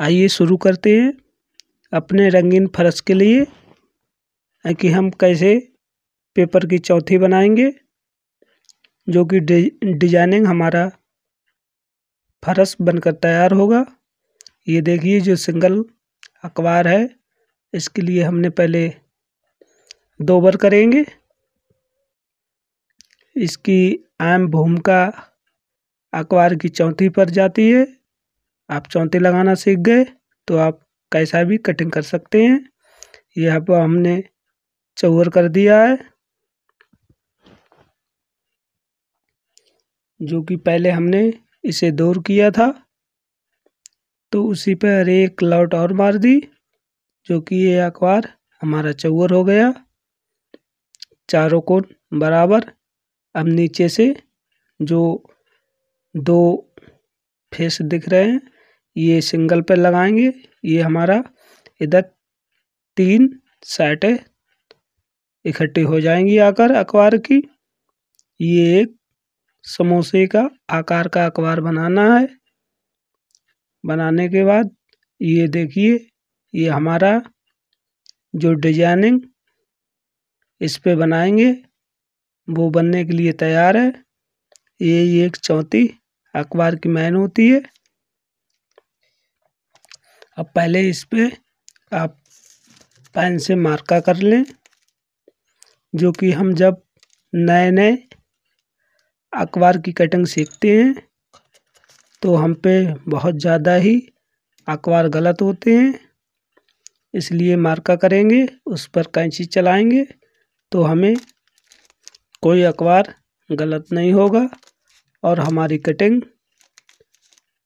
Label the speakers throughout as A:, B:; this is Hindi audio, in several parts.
A: आइए शुरू करते हैं अपने रंगीन फर्श के लिए कि हम कैसे पेपर की चौथी बनाएंगे जो कि डिजाइनिंग हमारा फर्श बनकर तैयार होगा ये देखिए जो सिंगल अखबार है इसके लिए हमने पहले दो बार करेंगे इसकी आम भूमिका अखबार की चौथी पर जाती है आप चौंते लगाना सीख गए तो आप कैसा भी कटिंग कर सकते हैं यह पर हमने चौर कर दिया है जो कि पहले हमने इसे दूर किया था तो उसी पर एक लौट और मार दी जो कि ये अखबार हमारा चौर हो गया चारों कोण बराबर अब नीचे से जो दो फेस दिख रहे हैं ये सिंगल पे लगाएंगे ये हमारा इधर तीन साइटें इकट्ठी हो जाएंगी आकर अखबार की ये एक समोसे का आकार का अखबार बनाना है बनाने के बाद ये देखिए ये हमारा जो डिजाइनिंग इस पे बनाएंगे वो बनने के लिए तैयार है ये एक चौथी अखबार की मैन होती है अब पहले इस पर आप पेन से मार्का कर लें जो कि हम जब नए नए अखबार की कटिंग सीखते हैं तो हम पे बहुत ज़्यादा ही अखबार गलत होते हैं इसलिए मार्का करेंगे उस पर कैंची चलाएंगे तो हमें कोई अखबार गलत नहीं होगा और हमारी कटिंग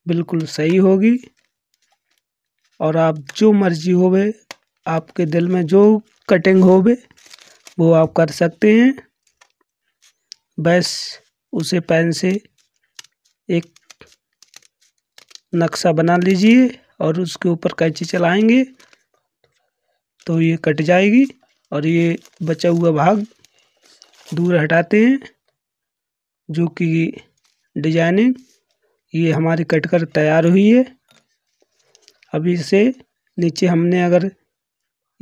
A: बिल्कुल सही होगी और आप जो मर्ज़ी होवे आपके दिल में जो कटिंग होवे वो आप कर सकते हैं बस उसे पेन से एक नक्शा बना लीजिए और उसके ऊपर कैंची चलाएंगे तो ये कट जाएगी और ये बचा हुआ भाग दूर हटाते हैं जो कि डिजाइनिंग ये हमारी कटकर तैयार हुई है अभी इसे नीचे हमने अगर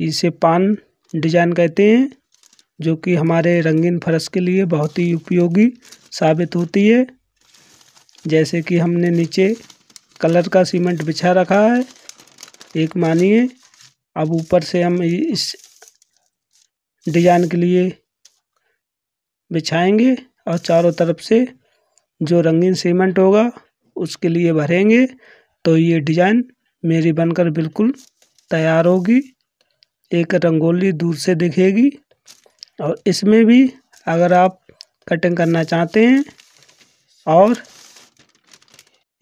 A: इसे पान डिजाइन कहते हैं जो कि हमारे रंगीन फर्श के लिए बहुत ही उपयोगी साबित होती है जैसे कि हमने नीचे कलर का सीमेंट बिछा रखा है एक मानिए अब ऊपर से हम इस डिजाइन के लिए बिछाएंगे और चारों तरफ से जो रंगीन सीमेंट होगा उसके लिए भरेंगे तो ये डिजाइन मेरी बनकर बिल्कुल तैयार होगी एक रंगोली दूर से दिखेगी और इसमें भी अगर आप कटिंग करना चाहते हैं और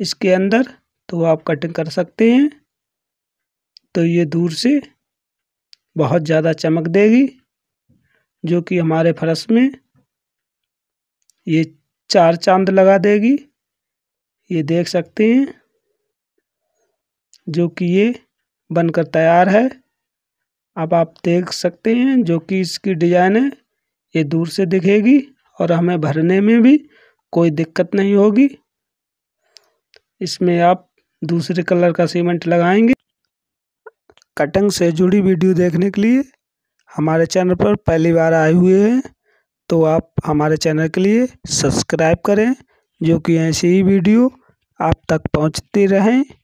A: इसके अंदर तो आप कटिंग कर सकते हैं तो ये दूर से बहुत ज़्यादा चमक देगी जो कि हमारे फरस में ये चार चांद लगा देगी ये देख सकते हैं जो कि ये बनकर तैयार है अब आप देख सकते हैं जो कि इसकी डिज़ाइन है ये दूर से दिखेगी और हमें भरने में भी कोई दिक्कत नहीं होगी इसमें आप दूसरे कलर का सीमेंट लगाएंगे कटिंग से जुड़ी वीडियो देखने के लिए हमारे चैनल पर पहली बार आए हुए हैं तो आप हमारे चैनल के लिए सब्सक्राइब करें जो कि ऐसी ही वीडियो आप तक पहुंचती रहें